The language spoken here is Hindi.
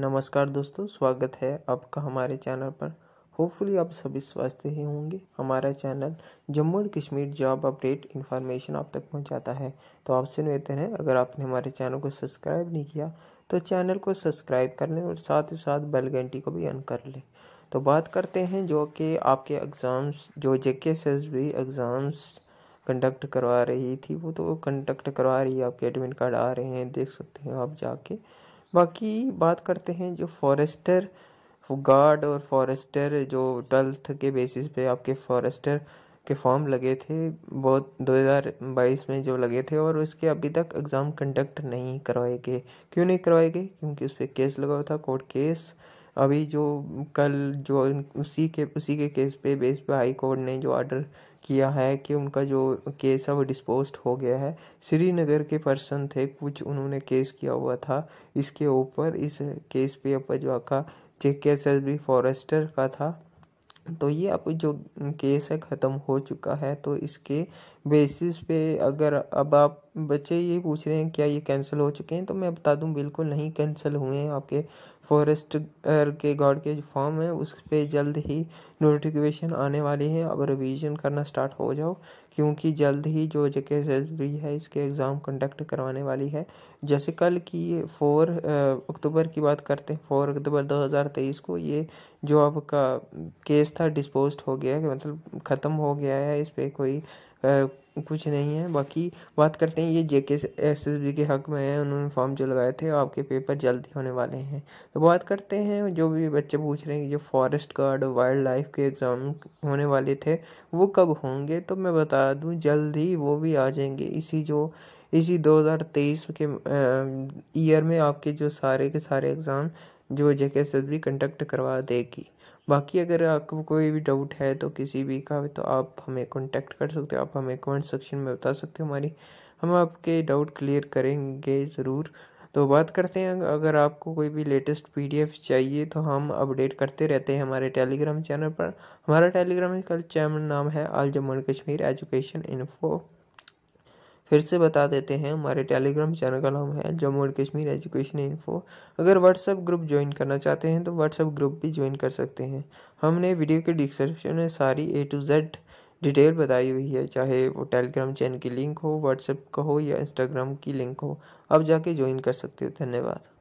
नमस्कार दोस्तों स्वागत है आपका हमारे चैनल पर होपफुली आप सभी स्वस्थ ही होंगे हमारा channel Jammu and Kashmir job update information आप तक पहुंचाता है तो आपसे निवेदन है अगर आपने हमारे चैनल को सब्सक्राइब नहीं किया तो चैनल को सब्सक्राइब कर लें और साथ ही साथ बेल घंटी को भी ऑन कर लें तो बात करते हैं जो कि आपके एग्ज़ाम्स जो J K S S B exams conduct करवा रही थी वो तो कंडक्ट करवा रही है आपके एडमिट कार्ड आ रहे हैं देख सकते हैं आप जाके बाकी बात करते हैं जो फॉरेस्टर गार्ड और फॉरेस्टर जो ट्वेल्थ के बेसिस पे आपके फॉरेस्टर के फॉर्म लगे थे बहुत 2022 में जो लगे थे और उसके अभी तक एग्ज़ाम कंडक्ट नहीं करवाए गए क्यों नहीं करवाए गए क्योंकि उस पर केस लगा हुआ था कोर्ट केस अभी जो कल जो उसी के उसी के केस पे बेस पे हाई कोर्ट ने जो ऑर्डर किया है कि उनका जो केस है वो डिस्पोज हो गया है श्रीनगर के पर्सन थे कुछ उन्होंने केस किया हुआ था इसके ऊपर इस केस पे आका जे K S S B forester का था तो ये अब जो केस है ख़त्म हो चुका है तो इसके बेसिस पे अगर अब आप बच्चे ये पूछ रहे हैं क्या ये कैंसिल हो चुके हैं तो मैं बता दूं बिल्कुल नहीं कैंसिल हुए हैं आपके फॉरेस्ट के गार्ड के जो फॉर्म है उस पर जल्द ही नोटिफिकेशन आने वाली है अब रिवीजन करना स्टार्ट हो जाओ क्योंकि जल्द ही जो जे के है इसके एग्ज़ाम कंडक्ट करवाने वाली है जैसे कल की फोर अक्टूबर की बात करते हैं फोर अक्टूबर 2023 को ये जो आपका केस था डिस्पोज हो गया है मतलब ख़त्म हो गया है इस पर कोई कुछ नहीं है बाकी बात करते हैं ये जे के एस एस बी के हक में है उन्होंने फॉर्म जो लगाए थे आपके पेपर जल्दी होने वाले हैं तो बात करते हैं जो भी बच्चे पूछ रहे हैं कि जो फॉरेस्ट गार्ड वाइल्ड लाइफ के एग्ज़ाम होने वाले थे वो कब होंगे तो मैं बता दूं जल्दी वो भी आ जाएंगे इसी जो इसी 2023 के ईयर में आपके जो सारे के सारे एग्ज़ाम जो J K S S B conduct करवा देगी बाकी अगर आपको कोई भी डाउट है तो किसी भी का तो आप हमें कॉन्टैक्ट कर सकते हो आप हमें कमेंट सेक्शन में बता सकते हो हमारी हम आपके डाउट क्लियर करेंगे ज़रूर तो बात करते हैं अगर आपको कोई भी लेटेस्ट पीडीएफ चाहिए तो हम अपडेट करते रहते हैं हमारे टेलीग्राम चैनल पर हमारा टेलीग्राम का चैनल नाम है all Jammu and Kashmir education info फिर से बता देते हैं हमारे टेलीग्राम चैनल का नाम है Jammu and Kashmir education info अगर व्हाट्सअप ग्रुप ज्वाइन करना चाहते हैं तो व्हाट्सअप ग्रुप भी ज्वाइन कर सकते हैं हमने वीडियो के डिस्क्रिप्शन में सारी ए टू जेड डिटेल बताई हुई है चाहे वो टेलीग्राम चैनल की लिंक हो व्हाट्सएप का हो या इंस्टाग्राम की लिंक हो आप जाके ज्वाइन कर सकते हो धन्यवाद